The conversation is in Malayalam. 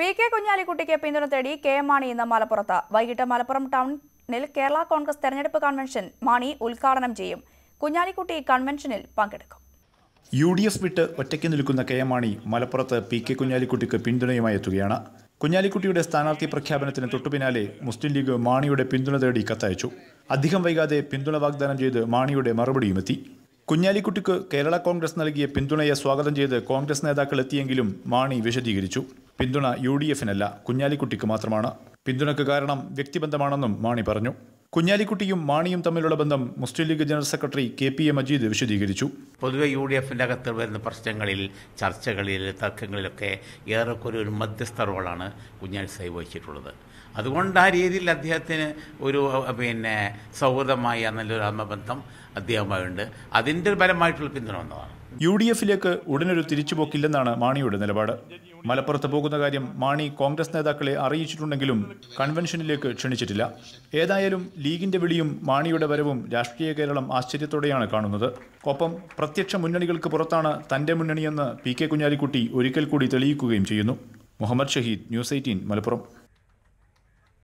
പി കെ കുഞ്ഞാലിക്കുട്ടിക്ക് പിന്തുണ തേടി കെ മാണി ഇന്ന് മലപ്പുറത്ത് വൈകിട്ട് മലപ്പുറം ടൗണിൽ കേരള കോൺഗ്രസ് തെരഞ്ഞെടുപ്പ് കൺവെൻഷൻ മാണി ഉദ്ഘാടനം ചെയ്യും കുഞ്ഞാലിക്കുട്ടി കൺവെൻഷനിൽ പങ്കെടുക്കും യു ഡി എഫ് വിട്ട് ഒറ്റയ്ക്ക് നിൽക്കുന്ന കെ മാണി മലപ്പുറത്ത് പി കെ കുഞ്ഞാലിക്കുട്ടിക്ക് പിന്തുണയുമായി എത്തുകയാണ് കുഞ്ഞാലിക്കുട്ടിയുടെ സ്ഥാനാർത്ഥി പ്രഖ്യാപനത്തിന് തൊട്ടുപിന്നാലെ മുസ്ലിം ലീഗ് മാണിയുടെ പിന്തുണ തേടി കത്തയച്ചു അധികം വൈകാതെ പിന്തുണ വാഗ്ദാനം ചെയ്ത് മാണിയുടെ മറുപടിയുമെത്തി കുഞ്ഞാലിക്കുട്ടിക്ക് കേരള കോൺഗ്രസ് നൽകിയ പിന്തുണയെ സ്വാഗതം ചെയ്ത് കോൺഗ്രസ് നേതാക്കൾ എത്തിയെങ്കിലും മാണി വിശദീകരിച്ചു പിന്തുണ യു ഡി എഫിനല്ല കുഞ്ഞാലിക്കുട്ടിക്ക് മാത്രമാണ് പിന്തുണക്ക് കാരണം വ്യക്തിബന്ധമാണെന്നും മാണി പറഞ്ഞു കുഞ്ഞാലിക്കുട്ടിയും മാണിയും തമ്മിലുള്ള ബന്ധം മുസ്ലിം ലീഗ് ജനറൽ സെക്രട്ടറി കെ പി എ മജീദ് വിശദീകരിച്ചു പൊതുവെ യു ഡി എഫിൻ്റെ അകത്ത് വരുന്ന പ്രശ്നങ്ങളിൽ ചർച്ചകളിൽ തർക്കങ്ങളിലൊക്കെ ഏറെക്കുറെ ഒരു മധ്യസ്ഥ റോളാണ് കുഞ്ഞാലി സാഹിബ് വഹിച്ചിട്ടുള്ളത് അതുകൊണ്ട് ആ രീതിയിൽ അദ്ദേഹത്തിന് ഒരു പിന്നെ സൗഹൃദമായ നല്ലൊരു ആത്മബന്ധം അദ്ദേഹമായുണ്ട് അതിൻ്റെ ഫലമായിട്ടുള്ള പിന്തുണ വന്നതാണ് യു ഡി എഫിലേക്ക് ഉടനൊരു തിരിച്ചുപോക്കില്ലെന്നാണ് മാണിയുടെ നിലപാട് മലപ്പുറത്ത് പോകുന്ന കാര്യം മാണി കോൺഗ്രസ് നേതാക്കളെ അറിയിച്ചിട്ടുണ്ടെങ്കിലും കൺവെൻഷനിലേക്ക് ക്ഷണിച്ചിട്ടില്ല ഏതായാലും ലീഗിന്റെ വിളിയും മാണിയുടെ വരവും രാഷ്ട്രീയ കേരളം ആശ്ചര്യത്തോടെയാണ് കാണുന്നത് ഒപ്പം പ്രത്യക്ഷ മുന്നണികൾക്ക് പുറത്താണ് തന്റെ മുന്നണിയെന്ന് പി കെ കുഞ്ഞാലിക്കുട്ടി ഒരിക്കൽ കൂടി തെളിയിക്കുകയും ചെയ്യുന്നു മുഹമ്മദ് ഷഹീദ് ന്യൂസ് എയ്റ്റീൻ മലപ്പുറം